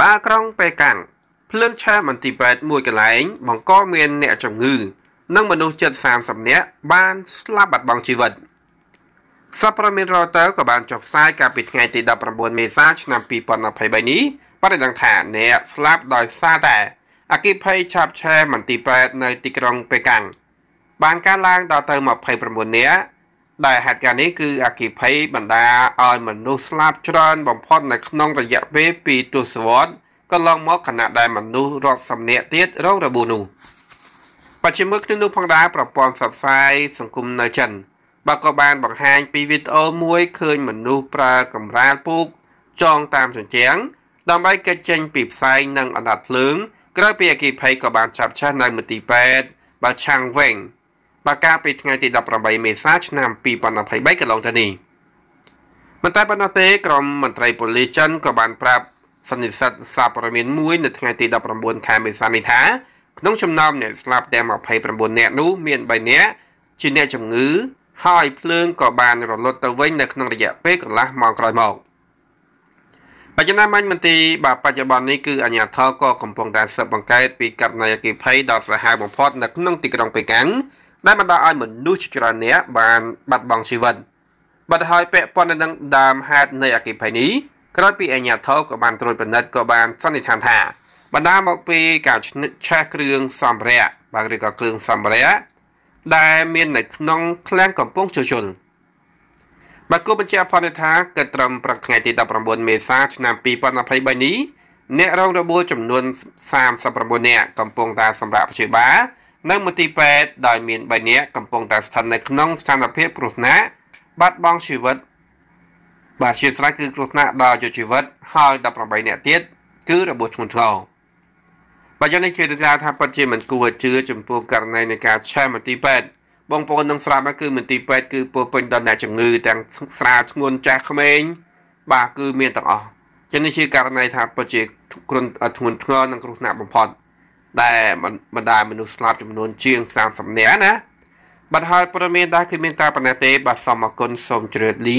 បាក្រុងប៉េកាំងភ្លើងឆេះមន្ទីរពេទ្យមួយកន្លែង បង្កមានអ្នកជំងឺនិងមនុស្សជិត30នាក់បានស្លាប់បាត់បង់ជីវិតសព្វប្រមានរតើក៏បានចុះផ្សាយកាលពីថ្ងៃទី19មេសាឆ្នាំ2023នេះបរិដឹងថាអ្នកស្លាប់ដោយសារតែអគិភ័យឆាបឆេះមន្ទីរពេទ្យនៅទីក្រុងប៉េកាំងបានកើនឡើងដល់ទៅ29នាក់ដែលហេតុការណ៍នេះគឺអគិភ័យបណ្ដាឲ្យមនុស្សស្លាប់ច្រើនបំផុតនៅក្នុងរយៈពេល2ទសវត្សរ៍កន្លងមកខណៈដែលមនុស្សរាប់សំណាក់ទៀតរងរបួសនោះបច្ចុប្បន្នគ្នានោះផងដែរប្រព័ន្ធសព្វផ្សាយសង្គមនៅចិនបាទក៏បានបង្ហាញពីវីដេអូមួយឃើញមនុស្សប្រើកំរាលពូកចងតាមជញ្ជាំងដើម្បីកិច្ចចេញពីផ្សែងនិងអណ្ដាតភ្លើងក្រោយពីអគិភ័យក៏បានចាប់ឆេះនៅមន្ទីរពេទ្យបាទឆាំងវិញបើកាលពីថ្ងៃទី18មេសាឆ្នាំ2023កន្លងទៅនេះមិនតែប៉ុណ្ណោះទេក្រមមន្ត្រីប៉ូលីសចិនក៏បានប្រាប់សន្និសីទសារព័ត៌មានមួយ នៅថ្ងៃទី19ខែមេសានេះថាក្នុងចំណោមអ្នកស្លាប់ទាំង29នាក់នោះមាន3នាក់ជាអ្នកជំងឺ ហើយភ្លើងក៏បានរលត់ទៅវិញនៅក្នុងរយៈពេលកន្លះម៉ោងក្រោយមកបច្ចុប្បន្នមន្ត្រីបាទបច្ចុប្បន្ននេះគឺអាជ្ញាធរក៏កំពុងតែស៊ើបអង្កេតពីករណីអគិភ័យដ៏សាហាវបំផុតនៅក្នុងទីក្រុងប៉េកាំងដែលបណ្ដាលឲ្យមនុស្សច្រើនអ្នកបានបាត់បង់ជីវិតបាត់ហើយពាក់ព័ន្ធនឹងដើមហេតុនៃអគិភ័យនេះក្រោយពីអាញាធរក៏បានត្រួតពិនិត្យក៏បានសន្និដ្ឋានថាបណ្ដាលមកពីការឆេះគ្រឿងសម្ភារៈបាទឬក៏គ្រឿងសម្ភារៈដែលមាន នៅក្នុងឃ្លាំងកំពង់ជជុលបាទគូបញ្ជាអភ័ណ្ឌថាកិត្តិកម្មប្រកថ្ងៃទី19មេសាឆ្នាំ2023នេះអ្នករងរបួសចំនួន39នាក់កំពុងតែសម្រាប់ព្យាបាលនៅមន្ទីរពេទ្យដោយមាន3នាក់កំពុងតែស្ថិតនៅក្នុងស្ថានភាពគ្រោះថ្នាក់បាត់បង់ជីវិតបាទជាស្រ័យគឺគ្រោះថ្នាក់ដល់ជីវិត ហើយ18នាក់ទៀតគឺរបួសធ្ងន់ធ្ងរបាទយ៉ាងនេះជារឿងថាពិតជាមិនគួរជឿចំពោះករណីនៃការឆែមន្ទីរពេទ្យបងប្អូននឹងស្រាប់គឺមន្ទីរពេទ្យគឺពោពេញដោយអ្នកជំងឺទាំងស្រាលធ្ងន់ចាស់ក្មេង បាទគឺមានទាំងអស់ចឹងនេះជាករណីថាពិតជាគ្រុនធ្ងន់ធ្ងរនិងគ្រោះថ្នាក់បំផុត។ដែលបណ្ដាមនុស្សស្លាប់ចំនួនជាង30នាក់ណាបាទហើយព័ត៌មានដែលគឺមានតែប៉ុណ្ណេះទេ បាទសូមអរគុណសូមជម្រាបលា